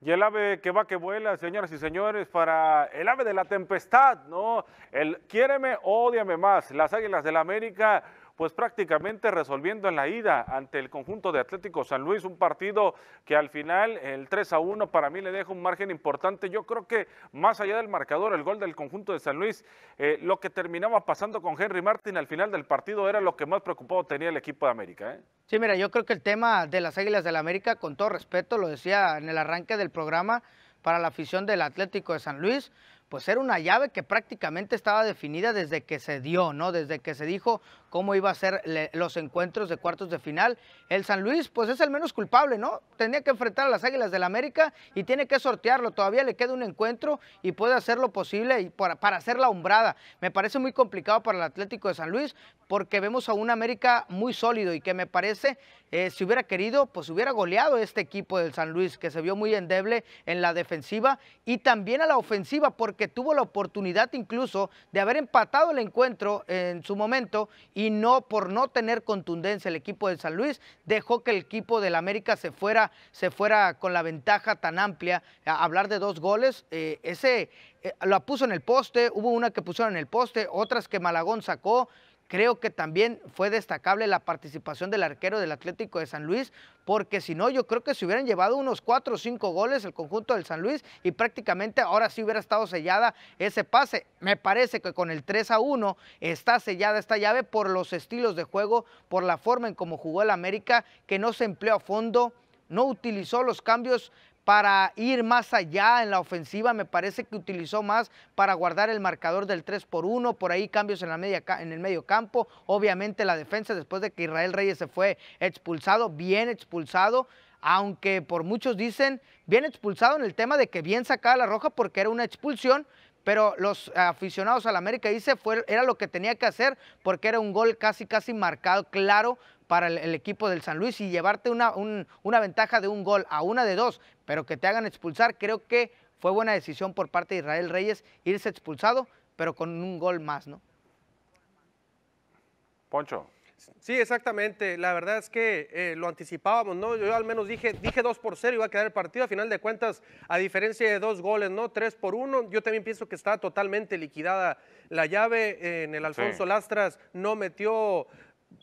y el ave que va que vuela, señoras y señores, para el ave de la tempestad, ¿no? El quiéreme, odiame más, las Águilas del la América pues prácticamente resolviendo en la ida ante el conjunto de Atlético San Luis, un partido que al final el 3 a 1 para mí le deja un margen importante. Yo creo que más allá del marcador, el gol del conjunto de San Luis, eh, lo que terminaba pasando con Henry Martin al final del partido era lo que más preocupado tenía el equipo de América. ¿eh? Sí, mira, yo creo que el tema de las Águilas del la América, con todo respeto, lo decía en el arranque del programa, para la afición del Atlético de San Luis, pues era una llave que prácticamente estaba definida desde que se dio, ¿no? Desde que se dijo cómo iba a ser los encuentros de cuartos de final. El San Luis, pues es el menos culpable, ¿no? Tenía que enfrentar a las Águilas del América y tiene que sortearlo. Todavía le queda un encuentro y puede hacer lo posible para, para hacer la umbrada. Me parece muy complicado para el Atlético de San Luis porque vemos a un América muy sólido y que me parece eh, si hubiera querido, pues hubiera goleado este equipo del San Luis, que se vio muy endeble en la defensiva y también a la ofensiva, porque tuvo la oportunidad incluso de haber empatado el encuentro en su momento y no por no tener contundencia el equipo del San Luis, dejó que el equipo del América se fuera, se fuera con la ventaja tan amplia. hablar de dos goles, eh, ese eh, lo puso en el poste, hubo una que pusieron en el poste, otras que Malagón sacó Creo que también fue destacable la participación del arquero del Atlético de San Luis, porque si no, yo creo que se hubieran llevado unos cuatro o cinco goles el conjunto del San Luis y prácticamente ahora sí hubiera estado sellada ese pase. Me parece que con el 3 a 1 está sellada esta llave por los estilos de juego, por la forma en cómo jugó el América, que no se empleó a fondo, no utilizó los cambios para ir más allá en la ofensiva. Me parece que utilizó más para guardar el marcador del 3 por 1. Por ahí cambios en, la media, en el medio campo. Obviamente la defensa después de que Israel Reyes se fue expulsado, bien expulsado. Aunque por muchos dicen bien expulsado en el tema de que bien sacaba la roja porque era una expulsión, pero los aficionados al América dice fue era lo que tenía que hacer porque era un gol casi casi marcado claro para el, equipo del San Luis y llevarte una, una ventaja de un gol a una de dos, pero que te hagan expulsar, creo que fue buena decisión por parte de Israel Reyes irse expulsado, pero con un gol más, ¿no? Poncho. Sí, exactamente. La verdad es que eh, lo anticipábamos, ¿no? Yo al menos dije, dije 2 por 0 iba a quedar el partido. A final de cuentas, a diferencia de dos goles, ¿no? 3 por 1. Yo también pienso que está totalmente liquidada la llave. Eh, en el Alfonso Lastras no metió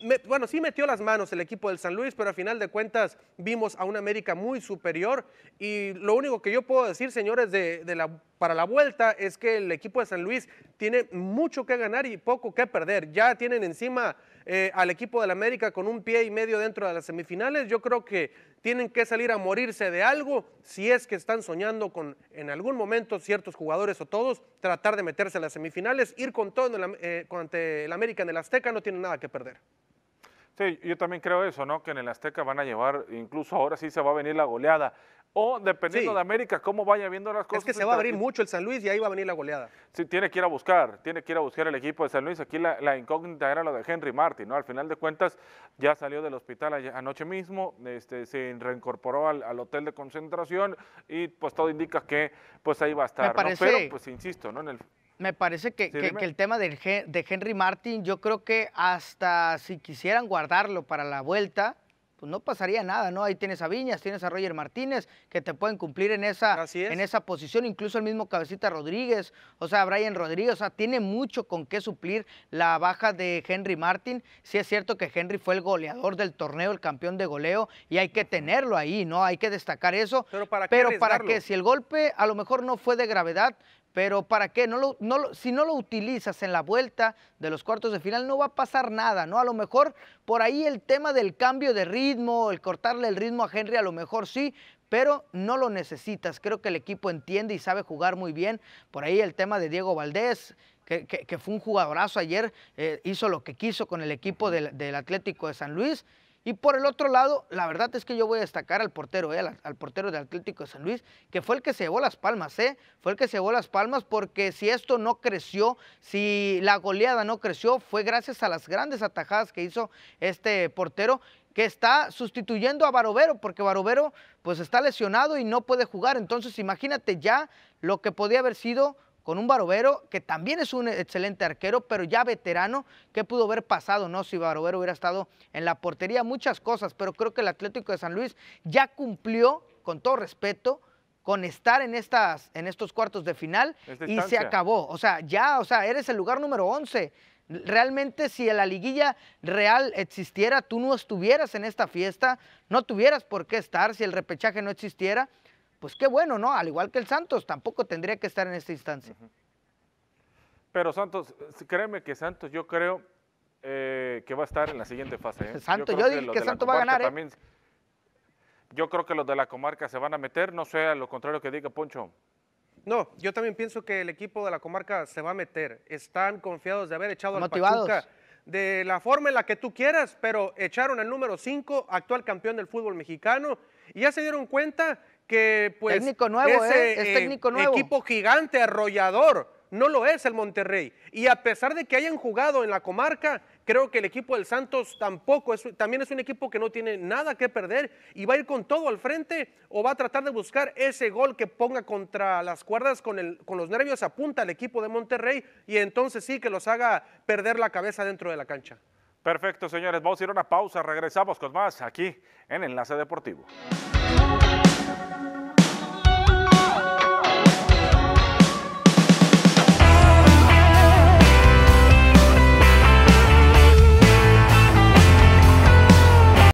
me, bueno, sí metió las manos el equipo del San Luis, pero al final de cuentas vimos a una América muy superior. Y lo único que yo puedo decir, señores, de, para la vuelta es que el equipo de San Luis tiene mucho que ganar y poco que perder. Ya tienen encima eh, al equipo del América con un pie y medio dentro de las semifinales. Yo creo que tienen que salir a morirse de algo si es que están soñando con en algún momento ciertos jugadores o todos tratar de meterse a las semifinales, ir con todo eh, ante el América en el Azteca no tienen nada que perder. Sí, yo también creo eso, ¿no? Que en el Azteca van a llevar, incluso ahora sí se va a venir la goleada o dependiendo de América, cómo vaya viendo las cosas. Es que se va a abrir mucho el San Luis y ahí va a venir la goleada. Sí, tiene que ir a buscar, tiene que ir a buscar el equipo de San Luis. Aquí la, incógnita era lo de Henry Martin, ¿no? Al final de cuentas, ya salió del hospital anoche mismo, este, se reincorporó al, hotel de concentración y pues todo indica que pues ahí va a estar. Pero pues insisto, ¿no? En el... Me parece que, el tema de Henry Martin, yo creo que hasta si quisieran guardarlo para la vuelta, pues, no pasaría nada, ¿no? Ahí tienes a Viñas, tienes a Roger Martínez, que te pueden cumplir en esa, en esa posición, incluso el mismo Cabecita Rodríguez, o sea, Brian Rodríguez, o sea, tiene mucho con qué suplir la baja de Henry Martin. Sí es cierto que Henry fue el goleador del torneo, el campeón de goleo, y hay que tenerlo ahí, ¿no? Hay que destacar eso. Pero para que para si el golpe a lo mejor no fue de gravedad, pero ¿para qué? No lo, si no lo utilizas en la vuelta de los cuartos de final, no va a pasar nada, ¿no? A lo mejor por ahí el tema del cambio de ritmo, el cortarle el ritmo a Henry, a lo mejor sí, pero no lo necesitas. Creo que el equipo entiende y sabe jugar muy bien. Por ahí el tema de Diego Valdés. Que, fue un jugadorazo ayer, eh, hizo lo que quiso con el equipo del Atlético de San Luis y por el otro lado, la verdad es que yo voy a destacar al portero, eh, al, portero de Atlético de San Luis, que fue el que se llevó las palmas, eh, fue el que se llevó las palmas porque si esto no creció, si la goleada no creció, fue gracias a las grandes atajadas que hizo este portero que está sustituyendo a Barovero, porque Barovero pues está lesionado y no puede jugar. Entonces imagínate ya lo que podía haber sido con un Barovero que también es un excelente arquero, pero ya veterano, ¿qué pudo haber pasado, no? Si Barovero hubiera estado en la portería, muchas cosas, pero creo que el Atlético de San Luis ya cumplió, con todo respeto, con estar en, estas, en estos cuartos de final y se acabó. O sea, ya, o sea, eres el lugar número 11. Realmente si la liguilla real existiera, tú no estuvieras en esta fiesta, no tuvieras por qué estar si el repechaje no existiera pues qué bueno, ¿no? Al igual que el Santos, tampoco tendría que estar en esta instancia. Pero Santos, créeme que Santos, yo creo eh, que va a estar en la siguiente fase. ¿eh? Santos, yo, que digo que, Santos va a ganar. ¿eh? yo creo que los de la comarca se van a meter, no sea lo contrario que diga Poncho. No, yo también pienso que el equipo de la comarca se va a meter. Están confiados de haber echado al Pachuca de la forma en la que tú quieras, pero echaron al número 5, actual campeón del fútbol mexicano, y ya se dieron cuenta que pues ¿eh? es técnico eh, equipo gigante, arrollador, no lo es el Monterrey. Y a pesar de que hayan jugado en la comarca, creo que el equipo del Santos tampoco es, también es un equipo que no tiene nada que perder y va a ir con todo al frente o va a tratar de buscar ese gol que ponga contra las cuerdas con, el, con los nervios apunta al equipo de Monterrey y entonces sí que los haga perder la cabeza dentro de la cancha. Perfecto, señores, vamos a ir a una pausa, regresamos con más aquí en Enlace Deportivo.